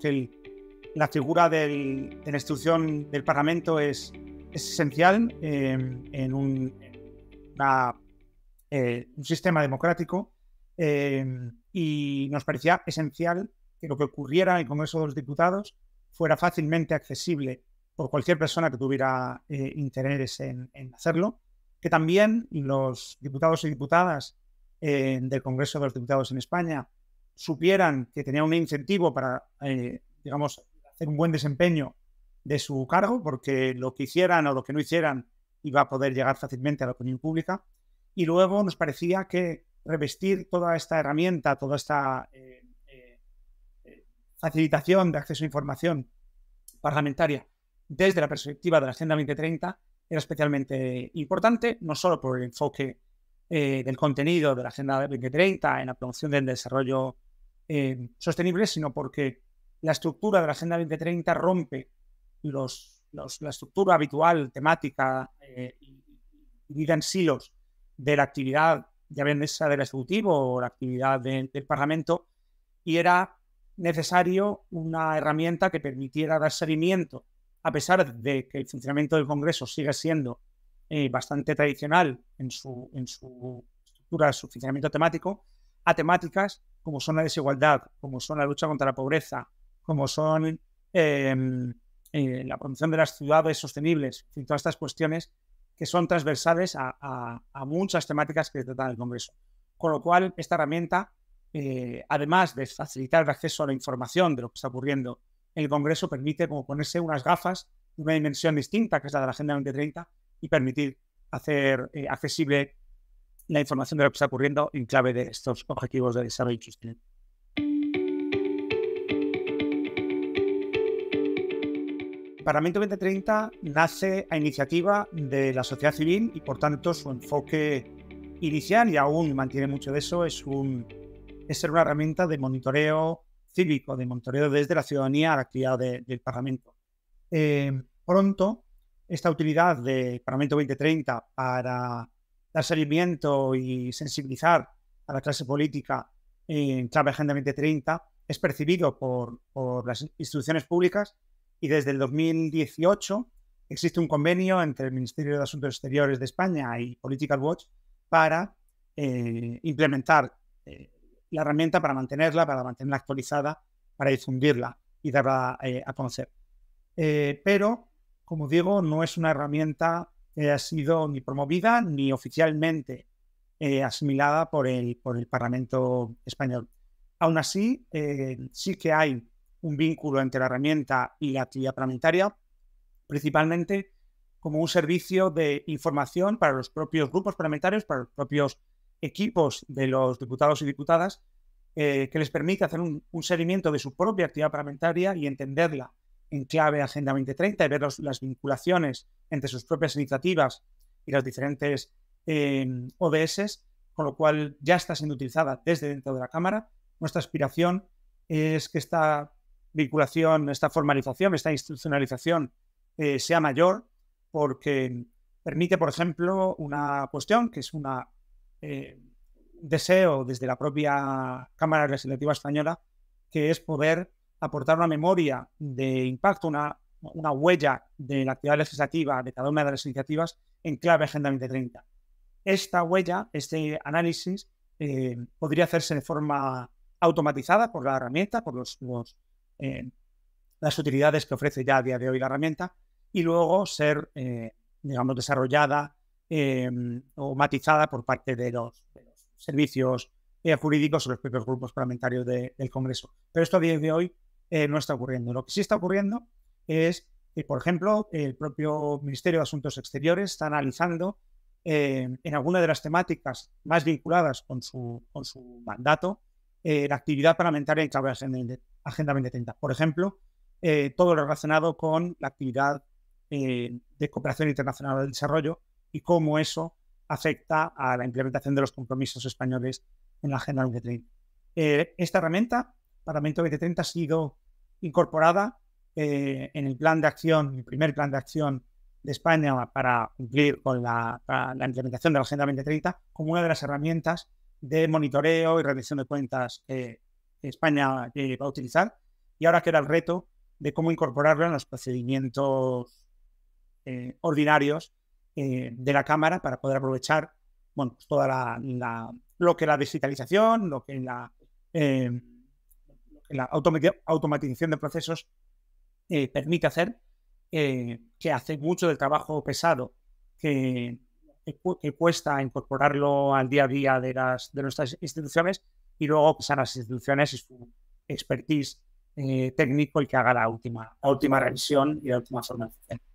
que la figura de la institución del Parlamento es, esencial eh, en un, eh, un, sistema democrático eh, y nos parecía esencial que lo que ocurriera en el Congreso de los Diputados fuera fácilmente accesible por cualquier persona que tuviera interés en, hacerlo, que también los diputados y diputadas del Congreso de los Diputados en España supieran que tenía un incentivo para, eh, digamos, hacer un buen desempeño de su cargo, porque lo que hicieran o lo que no hicieran iba a poder llegar fácilmente a la opinión pública. Y luego nos parecía que revestir toda esta herramienta, toda esta eh, eh, facilitación de acceso a información parlamentaria desde la perspectiva de la Agenda 2030 era especialmente importante, no solo por el enfoque del contenido de la Agenda 2030 en la promoción del desarrollo eh, sostenible sino porque la estructura de la Agenda 2030 rompe los, la estructura habitual, temática, eh, y de en silos de la actividad, ya bien esa del Ejecutivo o la actividad del Parlamento, y era necesario una herramienta que permitiera dar seguimiento, a pesar de que el funcionamiento del Congreso sigue siendo eh, bastante tradicional en su, en su estructura, su funcionamiento temático, a temáticas como son la desigualdad, como son la lucha contra la pobreza, como son em, eh, la promoción de las ciudades sostenibles, y todas estas cuestiones que son transversales a, muchas temáticas que trata el Congreso. Con lo cual, esta herramienta, eh, además de facilitar el acceso a la información de lo que está ocurriendo en el Congreso, permite como ponerse unas gafas de una dimensión distinta, que es la de la Agenda 2030, y permitir hacer eh, accesible la información de lo que está ocurriendo en clave de estos objetivos de desarrollo sostenible. Parlamento 2030 nace a iniciativa de la sociedad civil y por tanto su enfoque inicial y aún mantiene mucho de eso es, un, ser una herramienta de monitoreo cívico, de monitoreo desde la ciudadanía a la actividad del Parlamento. Eh, pronto, esta utilidad de Parlamento 2030 para dar seguimiento y sensibilizar a la clase política en clave Agenda 2030 es percibido por, las instituciones públicas y desde el 2018 existe un convenio entre el Ministerio de Asuntos Exteriores de España y Political Watch para eh, implementar eh, la herramienta, para mantenerla, para mantenerla actualizada, para difundirla y darla eh, a conocer. pero, como digo, no es una herramienta eh, ha sido ni promovida ni oficialmente eh, asimilada por el, por el Parlamento español. Aún así, eh, sí que hay un vínculo entre la herramienta y la actividad parlamentaria, principalmente como un servicio de información para los propios grupos parlamentarios, para los propios equipos de los diputados y diputadas, que les permite hacer un, seguimiento de su propia actividad parlamentaria y entenderla en clave Agenda 2030 y ver las vinculaciones entre sus propias iniciativas y las diferentes eh, em, ODS, con lo cual ya está siendo utilizada desde dentro de la Cámara. Nuestra aspiración es que esta vinculación, esta formalización, esta institucionalización eh, sea mayor porque permite, por ejemplo, una cuestión que es eh, un deseo desde la propia Cámara Legislativa Española, que es poder aportar una memoria de impacto, una, una huella de la actividad legislativa de cada una de las iniciativas en clave Agenda 2030. Esta huella, este análisis, eh, podría hacerse de forma automatizada por la herramienta, por los, eh, las utilidades que ofrece ya a día de hoy la herramienta, y luego ser, eh, digamos, desarrollada em, o matizada por parte de los, servicios jurídicos o los propios grupos parlamentarios del Congreso. Pero esto a día de hoy eh, no está ocurriendo. Lo que sí está ocurriendo es que, por ejemplo, el propio Ministerio de Asuntos Exteriores está analizando eh, en alguna de las temáticas más vinculadas con su, su mandato eh, la actividad parlamentaria en clave de Agenda 2030. Por ejemplo, todo lo relacionado con la actividad de cooperación internacional al desarrollo y cómo eso afecta a la implementación de los compromisos españoles en la Agenda 2030. esta herramienta, Parlamento 2030, ha sido incorporada eh, en el plan de acción, el primer plan de acción de España para cumplir con la, implementación de la Agenda 2030 como una de las herramientas de monitoreo y rendición de cuentas que España eh, va a utilizar. Y ahora queda el reto de cómo incorporarlo en los procedimientos eh, ordinarios de la Cámara para poder aprovechar bueno, pues toda la, lo que la digitalización, lo que la, la automatización de procesos eh, permite hacer eh, que hace mucho del trabajo pesado que, cuesta incorporarlo al día a día de, las, de nuestras instituciones y luego que las instituciones y su expertise eh, técnico el que haga la última, la última revisión y la última formación.